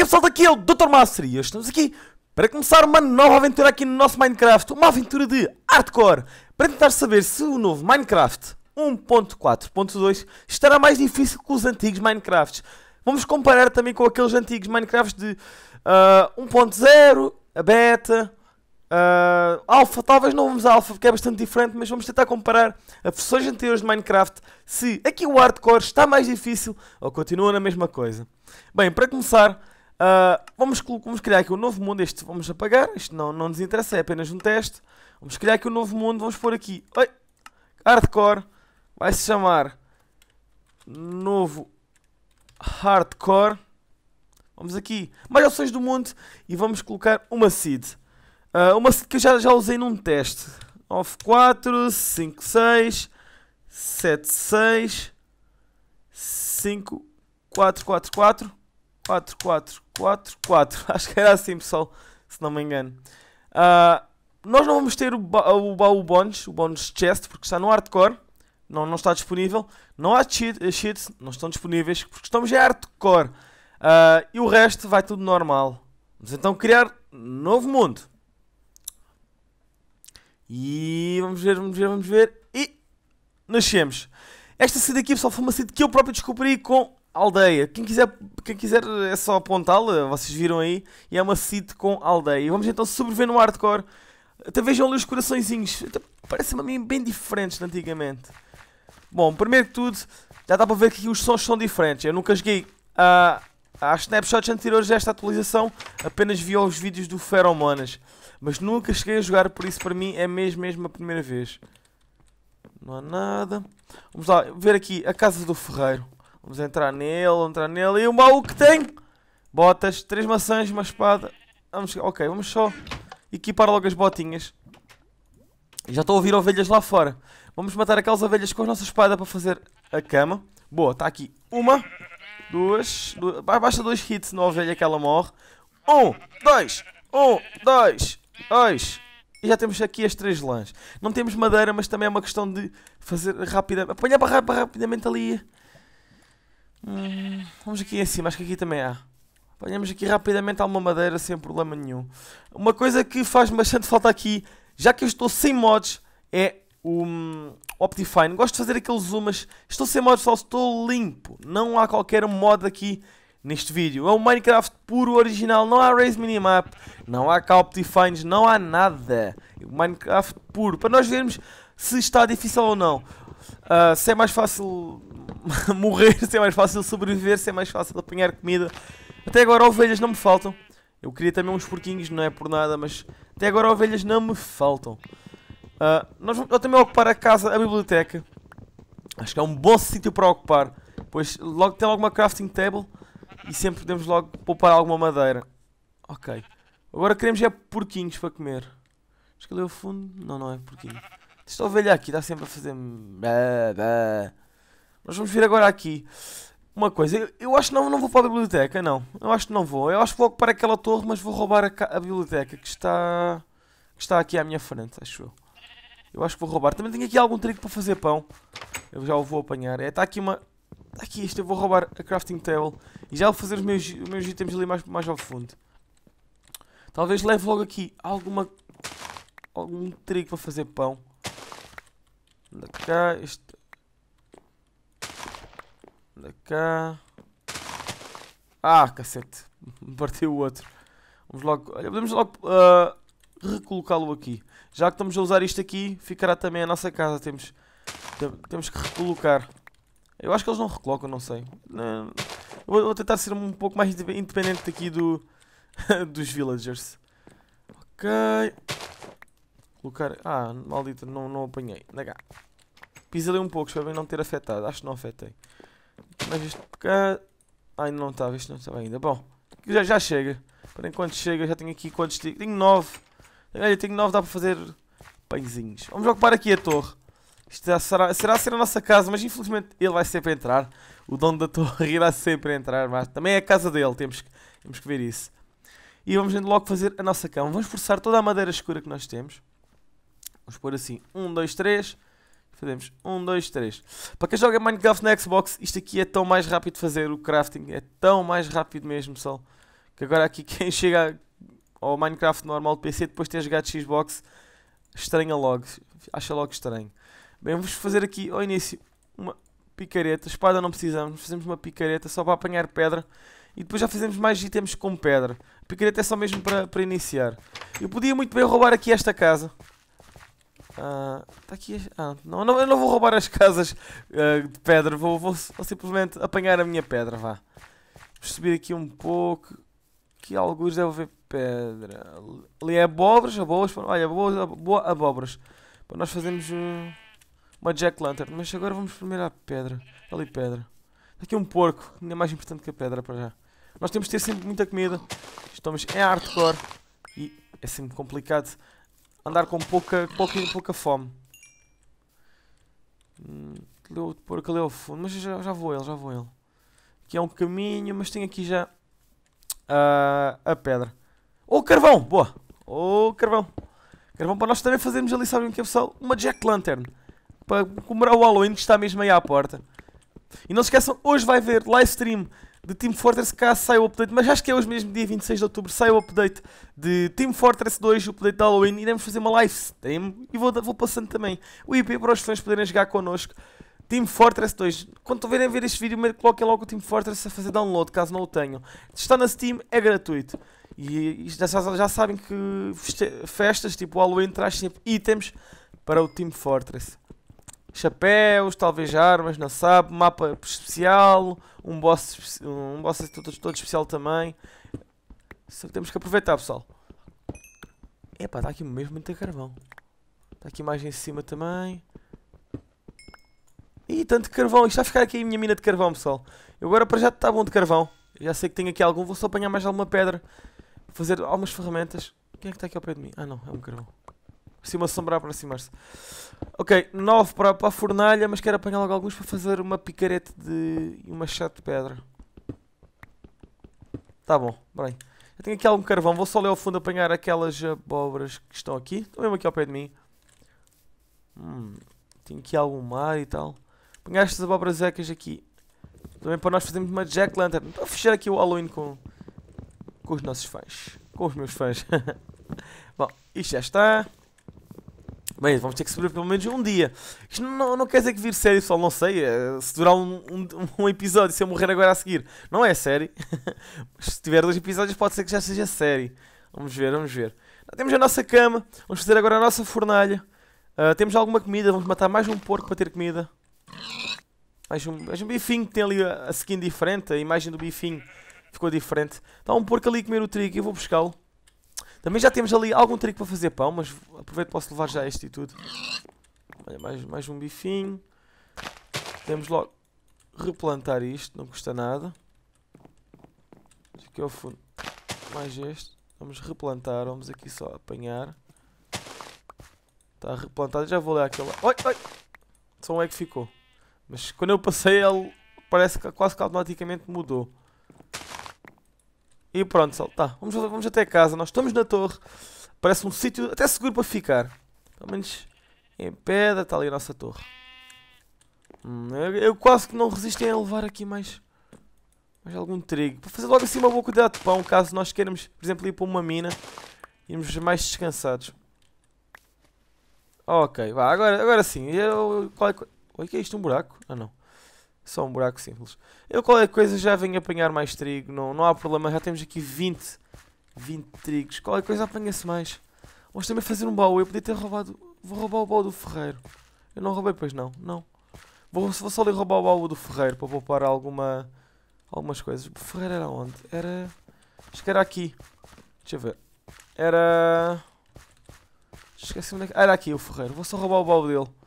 é pessoal, daqui é o Dr. Master e hoje estamos aqui para começar uma nova aventura aqui no nosso Minecraft, uma aventura de hardcore, para tentar saber se o novo Minecraft 1.4.2 estará mais difícil que os antigos Minecrafts. Vamos comparar também com aqueles antigos Minecrafts de uh, ah, 1.0, a beta, uh, ah, alfa, talvez não vamos a alfa porque é bastante diferente, mas vamos tentar comparar a versões anteriores de Minecraft se aqui o hardcore está mais difícil ou continua na mesma coisa. Bem, para começar, Uh, vamos, vamos criar aqui um novo mundo. Este vamos apagar. Isto não, não nos interessa, é apenas um teste. Vamos criar aqui um novo mundo. Vamos pôr aqui. Oi, hardcore. Vai se chamar Novo Hardcore. Vamos aqui. Mais opções do mundo. E vamos colocar uma seed. Uh, uma seed que eu já, já usei num teste. 9, 4, 5, 6, 7, 6, 5, 4, 4, 4. 4, 4, 4, 4. Acho que era assim, pessoal, se não me engano. Uh, nós não vamos ter o, ba o baú bónus, o bónus chest, porque está no hardcore. Não, não está disponível. Não há cheat, eh, cheats, não estão disponíveis, porque estamos em hardcore. Uh, e o resto vai tudo normal. Vamos então criar novo mundo. E vamos ver, vamos ver, vamos ver. E nascemos. Esta seed aqui, pessoal, foi uma seed que eu próprio descobri com aldeia. Quem quiser, quem quiser é só apontá-la, vocês viram aí, e é uma city com aldeia. E vamos então sobreviver no hardcore. Até vejam ali os coraçõezinhos. Então, Parecem-me a mim bem diferentes de antigamente. Bom, primeiro que tudo, já dá para ver que aqui os sons são diferentes. Eu nunca joguei a, ah, a snapshots anteriores a esta atualização, apenas vi os vídeos do Feromonas. Mas nunca cheguei a jogar, por isso para mim é mesmo, mesmo a primeira vez. Não há nada. Vamos lá, ver aqui a casa do ferreiro. Vamos entrar nele, entrar nele. E o baú que tem! Botas, três maçãs, uma espada. Vamos, ok, vamos só equipar logo as botinhas. Já estou a ouvir ovelhas lá fora. Vamos matar aquelas ovelhas com a nossa espada para fazer a cama. Boa, está aqui. Uma, duas, duas. Basta dois hits na ovelha que ela morre. Um, dois, um, dois, dois. E já temos aqui as três lãs. Não temos madeira, mas também é uma questão de fazer rápida. Apanhar para rapidamente ali Hum, vamos aqui cima assim, acho que aqui também há. Apanhamos aqui rapidamente alguma madeira sem problema nenhum. Uma coisa que faz bastante falta aqui, já que eu estou sem mods, é o hum, Optifine. Gosto de fazer aqueles zoomas. Estou sem mods, só estou limpo. Não há qualquer mod aqui neste vídeo. É o Minecraft puro original, não há Raise Minimap, não há cá Optifines, não há nada. O é Minecraft puro, para nós vermos se está difícil ou não. Uh, se é mais fácil morrer, se é mais fácil sobreviver, se é mais fácil apanhar comida. Até agora ovelhas não me faltam. Eu queria também uns porquinhos, não é por nada, mas até agora ovelhas não me faltam. Uh, nós vamos, eu também ocupar a casa, a biblioteca. Acho que é um bom sítio para ocupar. Pois logo tem alguma crafting table e sempre podemos logo poupar alguma madeira. Ok. Agora queremos é porquinhos para comer. Acho que ali ao fundo. Não, não é porquinho. Esta ovelha aqui está sempre a fazer. Nós vamos ver agora aqui uma coisa. Eu, eu acho que não, não vou para a biblioteca, não. Eu acho que não vou. Eu acho que vou para aquela torre, mas vou roubar a, a biblioteca que está, que está aqui à minha frente, acho eu. Eu acho que vou roubar. Também tenho aqui algum trigo para fazer pão. Eu já o vou apanhar. É, está aqui uma... Está aqui isto. Eu vou roubar a crafting table. E já vou fazer os meus, os meus itens ali mais, mais ao fundo. Talvez leve logo aqui alguma... Algum trigo para fazer pão. Anda cá. Este, Anda cá. Ah, cacete. Partiu o outro. Vamos logo. Olha, podemos logo uh, recolocá-lo aqui. Já que estamos a usar isto aqui, ficará também a nossa casa. Temos, temos que recolocar. Eu acho que eles não recolocam, não sei. vou, vou tentar ser um pouco mais independente aqui do, dos villagers. Ok. Colocar. Ah, maldito, não, não apanhei. Anda cá. ali um pouco, espero bem não ter afetado. Acho que não afetei. Mas isto cá... Ai, não estava, isto não estava ainda. Bom, já, já chega. Por enquanto chega, já tenho aqui quantos... Tenho nove. Olha, tenho nove, dá para fazer pãezinhos. Vamos ocupar aqui a torre. Isto será, será ser a nossa casa, mas infelizmente ele vai sempre entrar. O dono da torre irá sempre entrar, mas também é a casa dele, temos que, temos que ver isso. E vamos logo fazer a nossa cama. Vamos forçar toda a madeira escura que nós temos. Vamos pôr assim, um, dois, três... Fazemos 1, 2, 3. Para quem joga Minecraft na Xbox, isto aqui é tão mais rápido de fazer. O crafting é tão mais rápido mesmo, pessoal. Que agora aqui quem chega ao Minecraft normal de PC, depois de ter jogado Xbox, estranha logo. Acha logo estranho. Bem, vamos fazer aqui ao início uma picareta. Espada não precisamos. Fazemos uma picareta só para apanhar pedra. E depois já fazemos mais itens com pedra. A picareta é só mesmo para, para iniciar. Eu podia muito bem roubar aqui esta casa. Ah, tá aqui. Ah, não, não, eu não vou roubar as casas uh, de pedra. Vou, vou, vou, simplesmente apanhar a minha pedra. Vá. Vou subir aqui um pouco. Que alguns devem ver pedra. Ali é abobras, abobras. Olha, boas, boa, abobras. Para nós fazermos uh, uma Jack Lantern. Mas agora vamos primeiro à pedra. Ali, pedra. Tá aqui um porco. Ainda é mais importante que a pedra para já. Nós temos de ter sempre muita comida. Estamos em é hardcore. E é sempre complicado andar com pouca, pouca, pouca fome. Hum, pôr aquele ao fundo, mas já, já vou ele, já vou ele. Aqui é um caminho, mas tem aqui já uh, a pedra. Oh, carvão! Boa! Oh, carvão! Carvão para nós também fazermos ali, sabem o que é pessoal? Uma Jack Lantern. Para comemorar o Halloween que está mesmo aí à porta. E não se esqueçam, hoje vai haver live stream de Team Fortress, caso saia o update, mas acho que é hoje mesmo, dia 26 de outubro, saia o update de Team Fortress 2, o update de Halloween, iremos fazer uma live stream e vou, vou passando também o IP para os fãs poderem jogar connosco. Team Fortress 2. Quando tiverem a ver este vídeo, coloquem logo o Team Fortress a fazer download, caso não o tenham. Está na Steam, é gratuito. E, e já, já, sabem que festas, tipo Halloween, traz sempre itens para o Team Fortress chapéus, talvez armas, não sabe, mapa especial, um boss, um boss todo, todo especial também. Só que temos que aproveitar, pessoal. Epá, está aqui mesmo muito carvão. Está aqui mais em cima também. Ih, tanto carvão. Isto vai ficar aqui a minha mina de carvão, pessoal. Eu agora para já está bom de carvão. já sei que tenho aqui algum. Vou só apanhar mais alguma pedra. Fazer algumas ferramentas. Quem é que está aqui ao pé de mim? Ah não, é um carvão. Se assim, uma sombra aproximar-se. Ok, 9 para, para a fornalha, mas quero apanhar logo alguns para fazer uma picareta de. e uma machado de pedra. Tá bom, bem. Eu tenho aqui algum carvão, vou só ali ao fundo apanhar aquelas abóboras que estão aqui. Estão mesmo aqui ao pé de mim. Hum, tenho aqui algum mar e tal. Apanhar estas abóboras zecas aqui. Também para nós fazermos uma Jack Lantern. Para fechar aqui o Halloween com, com os nossos fãs. Com os meus fãs. bom, isto já está. Mas vamos ter que sobreviver pelo menos um dia. Isto não, não quer dizer que vir sério só, não sei. Eh, se durar um, um, um episódio, se eu morrer agora a seguir, não é sério. se tiver dois episódios, pode ser que já seja sério. Vamos ver, vamos ver. Ah, temos a nossa cama, vamos fazer agora a nossa fornalha. Uh, temos alguma comida, vamos matar mais um porco para ter comida. Mais um, mais um bifinho que tem ali a, a skin diferente, a imagem do bifinho ficou diferente. Está um porco ali a comer o trigo, eu vou buscá-lo. Também já temos ali algum trigo para fazer pão, mas aproveito posso levar já este e tudo. Olha, mais, mais um bifinho. Temos logo replantar isto, não custa nada. Aqui ao fundo, mais este. Vamos replantar, vamos aqui só apanhar. Está replantado, já vou ler aquele... Oi, oi! Só um é que ficou. Mas quando eu passei ele parece que quase que automaticamente mudou. E pronto, pessoal, tá. Vamos, vamos até casa. Nós estamos na torre. Parece um sítio até seguro para ficar. Pelo menos em pedra está ali a nossa torre. Hum, eu, eu, quase que não resisto a levar aqui mais, mais algum trigo. Para fazer logo assim uma boa quantidade de pão, caso nós queiramos, por exemplo, ir para uma mina. Irmos mais descansados. Ok, vá, agora, agora sim. Eu, qual, é, o que é isto? Um buraco? Ah não. Só um buraco simples. Eu qualquer coisa já venho apanhar mais trigo, não, não há problema, já temos aqui 20, 20 trigos. Qualquer coisa apanha-se mais. vamos também fazer um baú, eu podia ter roubado, vou roubar o baú do ferreiro. Eu não roubei, pois não, não. Vou, vou só ali roubar o baú do ferreiro para poupar alguma, algumas coisas. O ferreiro era onde? Era... Acho que era aqui. Deixa eu ver. Era... esqueci onde é que... Era aqui o ferreiro. Vou só roubar o baú dele.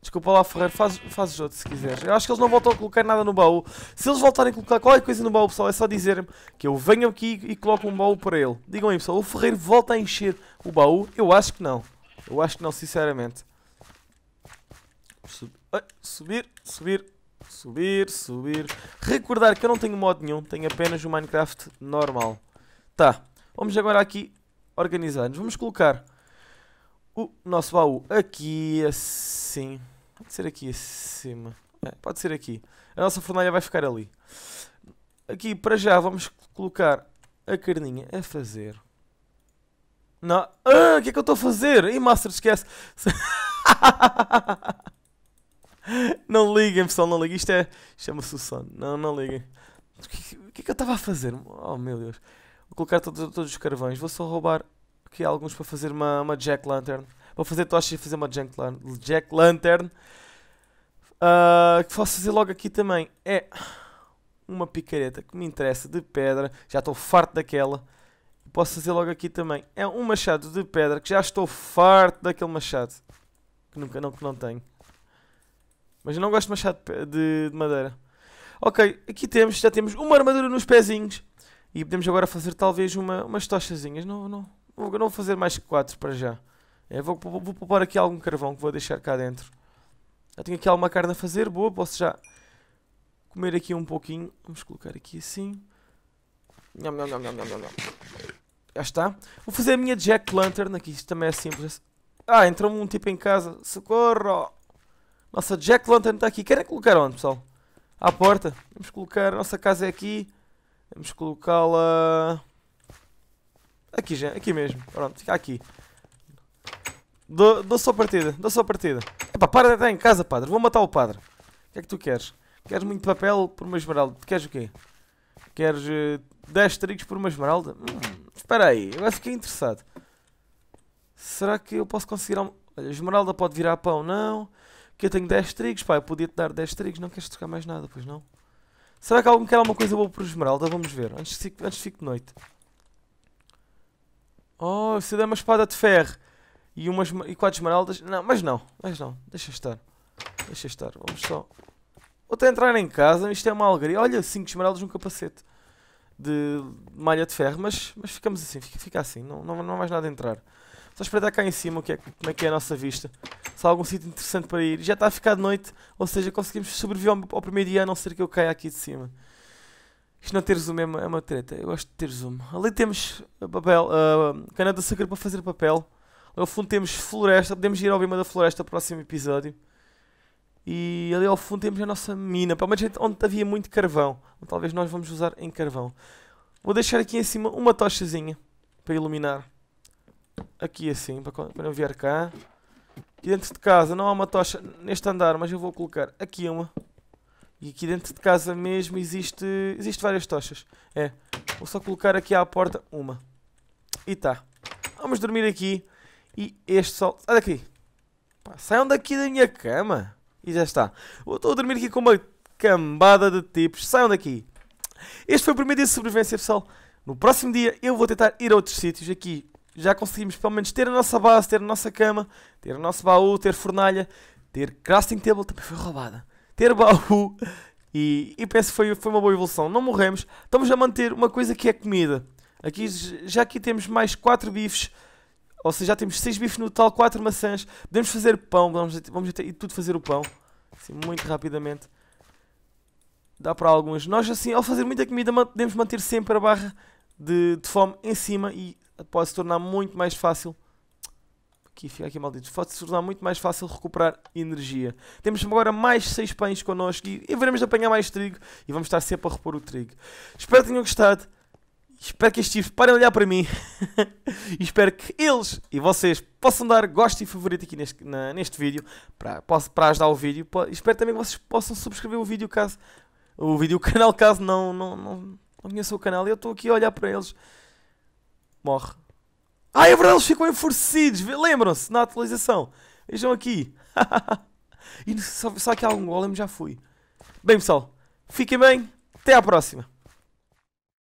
Desculpa lá, Ferreiro, fazes faz outro se quiseres. Eu acho que eles não voltam a colocar nada no baú. Se eles voltarem a colocar qualquer coisa no baú, pessoal, é só dizer me que eu venho aqui e coloco um baú para ele. Digam aí, pessoal, o Ferreiro volta a encher o baú? Eu acho que não. Eu acho que não, sinceramente. subir, subir, subir, subir. Recordar que eu não tenho mod nenhum, tenho apenas o Minecraft normal. Tá, vamos agora aqui organizar-nos. Vamos colocar o nosso baú aqui assim. Pode ser aqui acima. É, pode ser aqui. A nossa fornalha vai ficar ali. Aqui para já vamos colocar a carninha a fazer. Não. Ah, o que é que eu estou a fazer? E Master esquece. não liguem, pessoal, não liguem. Isto é. Chama-se o sono. Não, não liguem. O que, é que é eu estava a fazer? Oh meu Deus. Vou colocar todos, todos os carvões. Vou só roubar porque há é alguns para fazer uma, uma Jack Lantern. Para fazer tocha e fazer uma Jack Lantern. Jack Lantern. Uh, que posso fazer logo aqui também é uma picareta que me interessa de pedra. Já estou farto daquela. Posso fazer logo aqui também. É um machado de pedra que já estou farto daquele machado. Que nunca não, que não tenho. Mas eu não gosto de machado de, de madeira. Ok, aqui temos, já temos uma armadura nos pezinhos. E podemos agora fazer talvez uma, umas tochazinhas. Não, não, não vou fazer mais que 4 para já. É, vou, vou, vou poupar aqui algum carvão que vou deixar cá dentro. Já tenho aqui alguma carne a fazer, boa, posso já comer aqui um pouquinho. Vamos colocar aqui assim. Nham, nham, nham, nham, nham, nham. Já está. Vou fazer a minha Jack Lantern aqui, isto também é simples. Ah, entrou um tipo em casa. Socorro! Nossa Jack Lantern está aqui. Querem colocar onde, pessoal? À porta. Vamos colocar, a nossa casa é aqui. Vamos colocá-la... Aqui, já, aqui mesmo. Pronto, fica aqui. Dou, dou só partida, dou só partida. Epá, para de estar tá em casa, padre. Vou matar o padre. O que é que tu queres? Queres muito papel por uma esmeralda? Queres o quê? Queres uh, eh, 10 trigos por uma esmeralda? Hum, espera aí, agora fiquei é interessado. Será que eu posso conseguir... Olha, esmeralda pode virar pão? Não. Que eu tenho 10 trigos, pá. Eu podia-te dar 10 trigos. Não queres tocar mais nada, pois não? Será que alguém quer alguma coisa boa por esmeralda? Vamos ver. Antes, antes fique de noite. Oh, se der uma espada de ferro e, umas, e quatro esmeraldas. Não, mas não, mas não, deixa estar. Deixa estar, vamos só. Vou até entrar em casa, isto é uma alegria. Olha, cinco esmeraldas num capacete de malha de ferro, mas, mas ficamos assim, fica, fica assim, não, não, não mais nada a entrar. Só espreitar cá em cima o que é, como é que é a nossa vista. Se há algum sítio interessante para ir. Já está a ficar de noite, ou seja, conseguimos sobreviver ao, ao primeiro dia a não ser que eu caia aqui de cima. Isto não ter zoom é uma, é uma treta. Eu gosto de ter zoom. Ali temos eh, papel, uh, cana de açúcar para fazer papel. Ao fundo temos floresta. Podemos ir ao bima da floresta no próximo episódio. E ali ao fundo temos a nossa mina. Para uma gente onde havia muito carvão. Talvez nós vamos usar em carvão. Vou deixar aqui em cima uma tochazinha. Para iluminar. Aqui assim. Para, para não vier cá. E dentro de casa não há uma tocha neste andar. Mas eu vou colocar aqui uma. E aqui dentro de casa mesmo existe, existe várias tochas. É, vou só colocar aqui à porta uma. E tá. Vamos dormir aqui. E este sol... Olha aqui. Pá, saiam daqui da minha cama. E já está. estou a dormir aqui com uma cambada de tipos. Saiam daqui. Este foi o primeiro dia de sobrevivência, pessoal. No próximo dia eu vou tentar ir a outros sítios. Aqui já conseguimos pelo menos ter a nossa base, ter a nossa cama, ter o nosso baú, ter fornalha, ter crafting table. Também foi roubada ter baú. E, e penso que foi, foi uma boa evolução. Não morremos. Estamos a manter uma coisa que é comida. Aqui, já aqui temos mais 4 bifes. Ou seja, já temos 6 bifes no total, 4 maçãs. Podemos fazer pão. Vamos, vamos até, e tudo fazer o pão. Assim, muito rapidamente. Dá para algumas Nós, assim, ao fazer muita comida, podemos manter sempre a barra de, de fome em cima. E pode se tornar muito mais fácil fica aqui maldito. Pode se tornar muito mais fácil recuperar energia. Temos agora mais 6 pães connosco e, veremos de apanhar mais trigo e vamos estar sempre a repor o trigo. Espero que tenham gostado. Espero que estes tipos parem de olhar para mim e espero que eles e vocês possam dar gosto e favorito aqui neste, na, neste vídeo para, para ajudar o vídeo. espero também que vocês possam subscrever o vídeo caso o vídeo, o canal caso não, não, não, não o canal. Eu estou aqui a olhar para eles. Morre. Ah, é verdade, eles ficam enfurecidos. Lembram-se, na atualização. Vejam aqui. e só, só que algum golem já fui. Bem, pessoal, fiquem bem. Até à próxima.